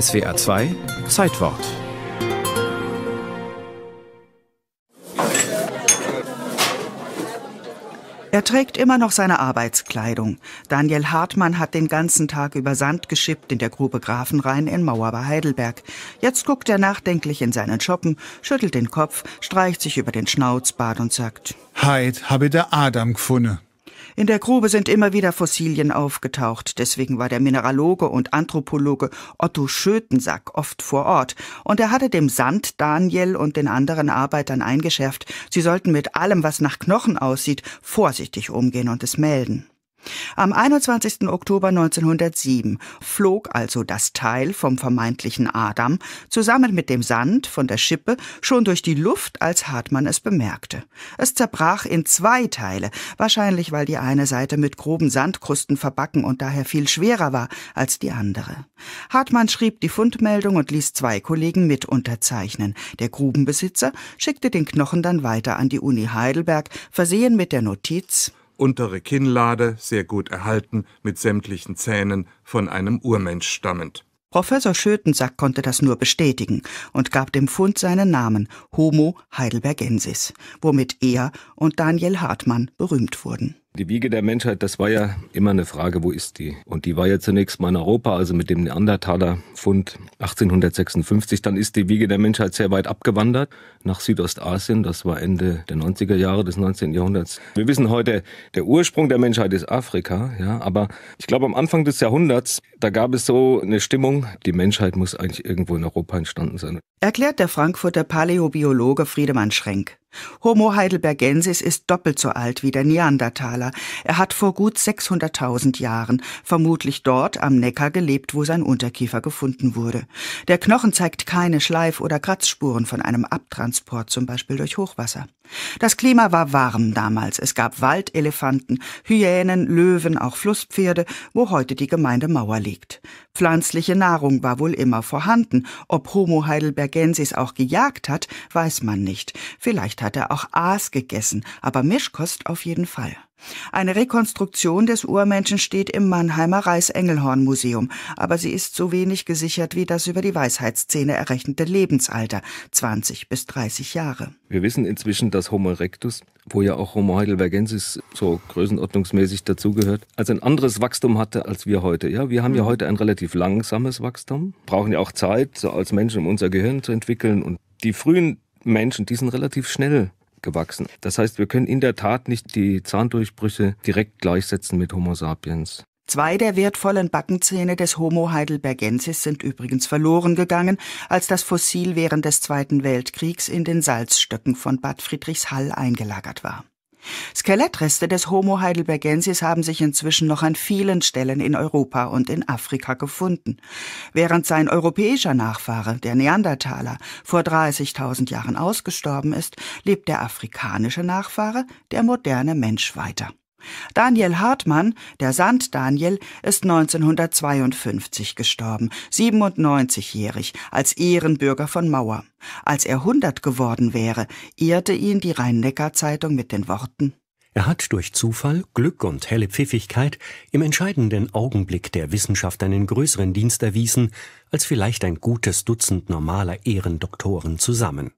SWA 2 Zeitwort. Er trägt immer noch seine Arbeitskleidung. Daniel Hartmann hat den ganzen Tag über Sand geschippt in der Grube Grafenrhein in Mauer bei Heidelberg. Jetzt guckt er nachdenklich in seinen Schoppen, schüttelt den Kopf, streicht sich über den Schnauzbart und sagt: Heid habe der Adam gefunden. In der Grube sind immer wieder Fossilien aufgetaucht, deswegen war der Mineraloge und Anthropologe Otto Schötensack oft vor Ort, und er hatte dem Sand Daniel und den anderen Arbeitern eingeschärft, sie sollten mit allem, was nach Knochen aussieht, vorsichtig umgehen und es melden. Am 21. Oktober 1907 flog also das Teil vom vermeintlichen Adam zusammen mit dem Sand von der Schippe schon durch die Luft, als Hartmann es bemerkte. Es zerbrach in zwei Teile, wahrscheinlich weil die eine Seite mit groben Sandkrusten verbacken und daher viel schwerer war als die andere. Hartmann schrieb die Fundmeldung und ließ zwei Kollegen mit unterzeichnen. Der Grubenbesitzer schickte den Knochen dann weiter an die Uni Heidelberg, versehen mit der Notiz untere Kinnlade sehr gut erhalten, mit sämtlichen Zähnen von einem Urmensch stammend. Professor Schötensack konnte das nur bestätigen und gab dem Fund seinen Namen Homo heidelbergensis, womit er und Daniel Hartmann berühmt wurden. Die Wiege der Menschheit, das war ja immer eine Frage, wo ist die? Und die war ja zunächst mal in Europa, also mit dem Neandertaler-Fund 1856. Dann ist die Wiege der Menschheit sehr weit abgewandert nach Südostasien. Das war Ende der 90er Jahre des 19. Jahrhunderts. Wir wissen heute, der Ursprung der Menschheit ist Afrika, ja. Aber ich glaube, am Anfang des Jahrhunderts, da gab es so eine Stimmung, die Menschheit muss eigentlich irgendwo in Europa entstanden sein. Erklärt der Frankfurter Paläobiologe Friedemann Schrenk. Homo heidelbergensis ist doppelt so alt wie der Neandertaler. Er hat vor gut 600.000 Jahren vermutlich dort am Neckar gelebt, wo sein Unterkiefer gefunden wurde. Der Knochen zeigt keine Schleif- oder Kratzspuren von einem Abtransport, zum Beispiel durch Hochwasser. Das Klima war warm damals. Es gab Waldelefanten, Hyänen, Löwen, auch Flusspferde, wo heute die Gemeindemauer liegt. Pflanzliche Nahrung war wohl immer vorhanden. Ob Homo heidelbergensis auch gejagt hat, weiß man nicht. Vielleicht hat er auch Aas gegessen, aber Mischkost auf jeden Fall. Eine Rekonstruktion des Urmenschen steht im Mannheimer Reichsengelhorn-Museum, aber sie ist so wenig gesichert wie das über die Weisheitsszene errechnete Lebensalter, 20 bis 30 Jahre. Wir wissen inzwischen, dass Homo erectus, wo ja auch Homo heidelbergensis so größenordnungsmäßig dazugehört, also ein anderes Wachstum hatte als wir heute. Ja, wir haben ja mhm. heute ein relativ langsames Wachstum, brauchen ja auch Zeit, so als Menschen, um unser Gehirn zu entwickeln und die frühen Menschen, die sind relativ schnell gewachsen. Das heißt, wir können in der Tat nicht die Zahndurchbrüche direkt gleichsetzen mit Homo sapiens. Zwei der wertvollen Backenzähne des Homo heidelbergensis sind übrigens verloren gegangen, als das Fossil während des Zweiten Weltkriegs in den Salzstöcken von Bad Friedrichshall eingelagert war. Skelettreste des Homo heidelbergensis haben sich inzwischen noch an vielen Stellen in Europa und in Afrika gefunden, während sein europäischer Nachfahre, der Neandertaler, vor 30.000 Jahren ausgestorben ist, lebt der afrikanische Nachfahre, der moderne Mensch weiter. Daniel Hartmann, der Sand Daniel, ist 1952 gestorben, 97-jährig, als Ehrenbürger von Mauer. Als er 100 geworden wäre, ehrte ihn die Rhein-Neckar-Zeitung mit den Worten er hat durch Zufall, Glück und helle Pfiffigkeit im entscheidenden Augenblick der Wissenschaft einen größeren Dienst erwiesen als vielleicht ein gutes Dutzend normaler Ehrendoktoren zusammen.